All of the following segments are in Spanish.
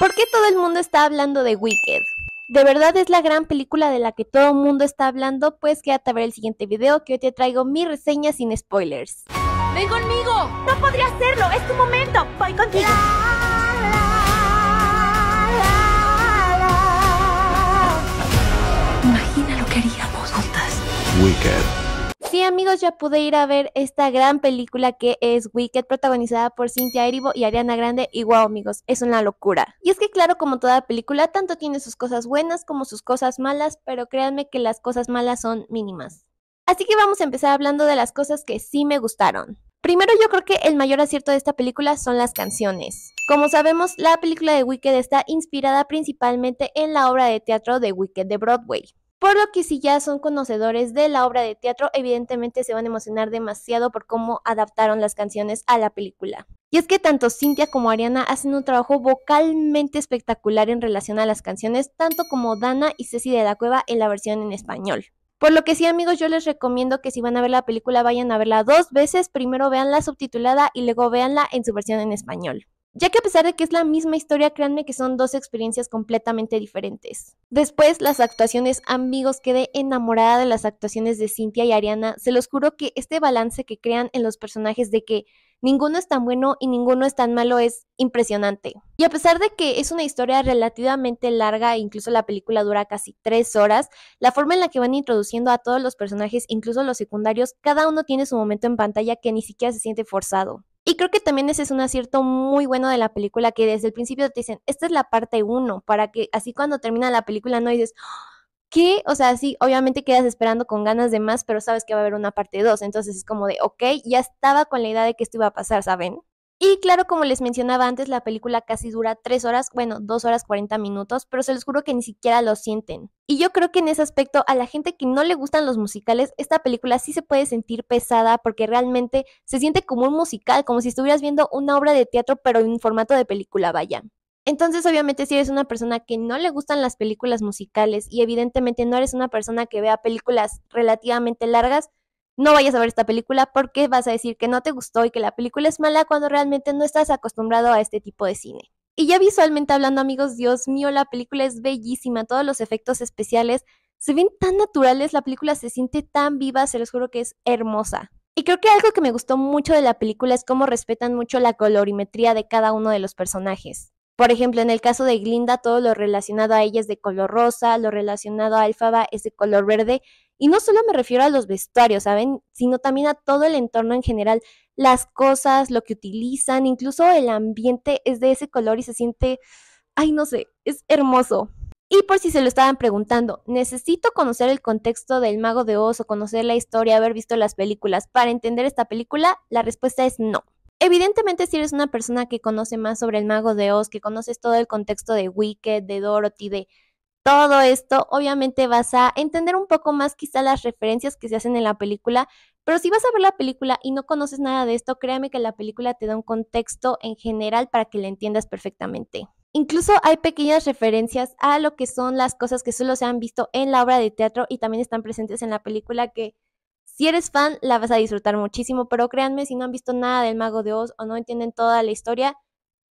¿Por qué todo el mundo está hablando de Wicked? De verdad es la gran película de la que todo el mundo está hablando, pues quédate a ver el siguiente video que hoy te traigo mi reseña sin spoilers. ¡Ven conmigo! ¡No podría hacerlo! ¡Es tu momento! ¡Voy contigo! Imagina lo que haríamos juntas. Wicked. Sí, amigos, ya pude ir a ver esta gran película que es Wicked, protagonizada por Cynthia Erivo y Ariana Grande. Y wow, amigos, es una locura. Y es que, claro, como toda película, tanto tiene sus cosas buenas como sus cosas malas, pero créanme que las cosas malas son mínimas. Así que vamos a empezar hablando de las cosas que sí me gustaron. Primero yo creo que el mayor acierto de esta película son las canciones. Como sabemos, la película de Wicked está inspirada principalmente en la obra de teatro de Wicked de Broadway. Por lo que si ya son conocedores de la obra de teatro, evidentemente se van a emocionar demasiado por cómo adaptaron las canciones a la película. Y es que tanto Cintia como Ariana hacen un trabajo vocalmente espectacular en relación a las canciones, tanto como Dana y Ceci de la Cueva en la versión en español. Por lo que sí, amigos, yo les recomiendo que si van a ver la película vayan a verla dos veces. Primero veanla subtitulada y luego veanla en su versión en español ya que a pesar de que es la misma historia, créanme que son dos experiencias completamente diferentes. Después, las actuaciones, amigos, quedé enamorada de las actuaciones de Cynthia y Ariana. Se los juro que este balance que crean en los personajes de que ninguno es tan bueno y ninguno es tan malo es impresionante. Y a pesar de que es una historia relativamente larga, e incluso la película dura casi tres horas, la forma en la que van introduciendo a todos los personajes, incluso los secundarios, cada uno tiene su momento en pantalla que ni siquiera se siente forzado. Y creo que también ese es un acierto muy bueno de la película, que desde el principio te dicen, esta es la parte uno, para que así cuando termina la película no dices, ¿qué? O sea, sí, obviamente quedas esperando con ganas de más, pero sabes que va a haber una parte dos, entonces es como de, ok, ya estaba con la idea de que esto iba a pasar, ¿saben? Y claro, como les mencionaba antes, la película casi dura 3 horas, bueno, 2 horas 40 minutos, pero se los juro que ni siquiera lo sienten. Y yo creo que en ese aspecto, a la gente que no le gustan los musicales, esta película sí se puede sentir pesada porque realmente se siente como un musical, como si estuvieras viendo una obra de teatro, pero en formato de película, vaya. Entonces, obviamente, si eres una persona que no le gustan las películas musicales y evidentemente no eres una persona que vea películas relativamente largas, no vayas a ver esta película porque vas a decir que no te gustó y que la película es mala cuando realmente no estás acostumbrado a este tipo de cine. Y ya visualmente hablando amigos, Dios mío, la película es bellísima, todos los efectos especiales se ven tan naturales, la película se siente tan viva, se los juro que es hermosa. Y creo que algo que me gustó mucho de la película es cómo respetan mucho la colorimetría de cada uno de los personajes. Por ejemplo, en el caso de Glinda, todo lo relacionado a ella es de color rosa, lo relacionado a Alfaba es de color verde, y no solo me refiero a los vestuarios, ¿saben? Sino también a todo el entorno en general, las cosas, lo que utilizan, incluso el ambiente es de ese color y se siente, ay, no sé, es hermoso. Y por si se lo estaban preguntando, necesito conocer el contexto del mago de Oz o conocer la historia, haber visto las películas para entender esta película, la respuesta es no. Evidentemente, si eres una persona que conoce más sobre el mago de Oz, que conoces todo el contexto de Wicked, de Dorothy, de todo esto, obviamente vas a entender un poco más quizá las referencias que se hacen en la película, pero si vas a ver la película y no conoces nada de esto, créame que la película te da un contexto en general para que la entiendas perfectamente. Incluso hay pequeñas referencias a lo que son las cosas que solo se han visto en la obra de teatro y también están presentes en la película que si eres fan la vas a disfrutar muchísimo, pero créanme, si no han visto nada del mago de Oz o no entienden toda la historia,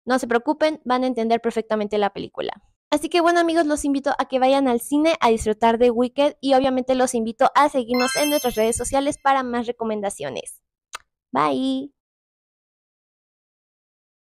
no se preocupen, van a entender perfectamente la película. Así que bueno amigos, los invito a que vayan al cine a disfrutar de Wicked y obviamente los invito a seguirnos en nuestras redes sociales para más recomendaciones. Bye.